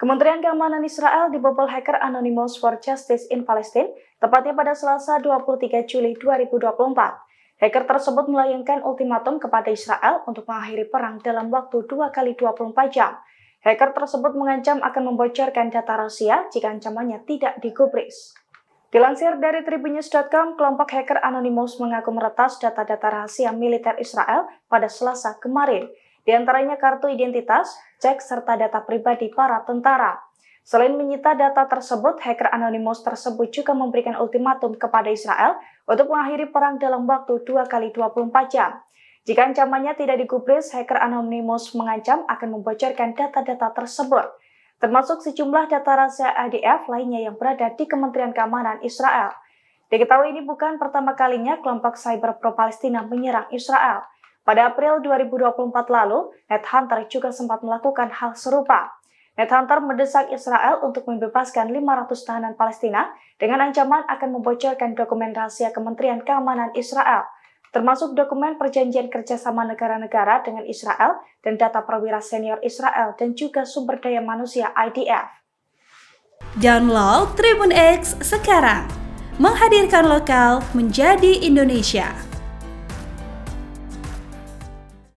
Kementerian Keamanan Israel dibobol hacker Anonymous for Justice in Palestine, tepatnya pada Selasa 23 Juli 2024. Hacker tersebut melayangkan ultimatum kepada Israel untuk mengakhiri perang dalam waktu 2 kali 24 jam. Hacker tersebut mengancam akan membocorkan data rahasia jika ancamannya tidak digubris. Dilansir dari tribunews.com, kelompok hacker Anonymous mengaku meretas data-data rahasia militer Israel pada Selasa kemarin di antaranya kartu identitas, cek, serta data pribadi para tentara. Selain menyita data tersebut, hacker Anonymous tersebut juga memberikan ultimatum kepada Israel untuk mengakhiri perang dalam waktu 2 kali 24 jam. Jika ancamannya tidak digubris, hacker Anonymous mengancam akan membocorkan data-data tersebut, termasuk sejumlah data rahasia ADF lainnya yang berada di Kementerian Keamanan Israel. Diketahui ini bukan pertama kalinya kelompok cyber pro-Palestina menyerang Israel. Pada April 2024 lalu, Hunter juga sempat melakukan hal serupa. Hunter mendesak Israel untuk membebaskan 500 tahanan Palestina dengan ancaman akan membocorkan dokumen rahasia Kementerian Keamanan Israel, termasuk dokumen perjanjian kerjasama negara-negara dengan Israel dan data perwira senior Israel dan juga sumber daya manusia IDF. Download Tribun X sekarang, menghadirkan lokal menjadi Indonesia.